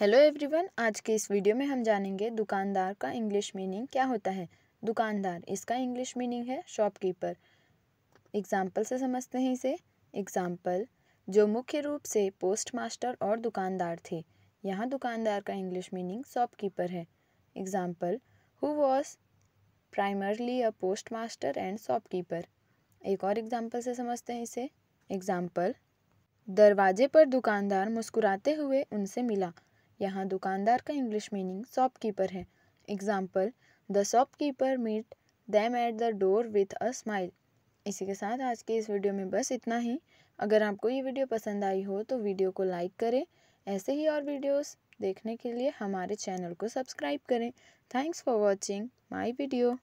hello everyone आज के इस वीडियो में हम जानेंगे दुकानदार का इंग्लिश मीनिंग क्या होता है दुकानदार इसका इंग्लिश मीनिंग है शॉपकीपर एग्जाम्पल से समझते हैं इसे एग्जाम्पल जो मुख्य रूप से पोस्ट मास्टर और दुकानदार थे यहाँ दुकानदार का इंग्लिश मीनिंग शॉपकीपर है example who was primarily a post master and shopkeeper एक और एग्जाम्पल से समझते हैं इसे एग्जाम्पल दरवाजे पर दुकानदार मुस्कुराते हुए उनसे मिला यहाँ दुकानदार का इंग्लिश मीनिंग शॉपकीपर है example the shopkeeper meet them at the door with a smile इसी के साथ आज के इस वीडियो में बस इतना ही अगर आपको ये वीडियो पसंद आई हो तो वीडियो को लाइक करें ऐसे ही और वीडियोस देखने के लिए हमारे चैनल को सब्सक्राइब करें thanks for watching my video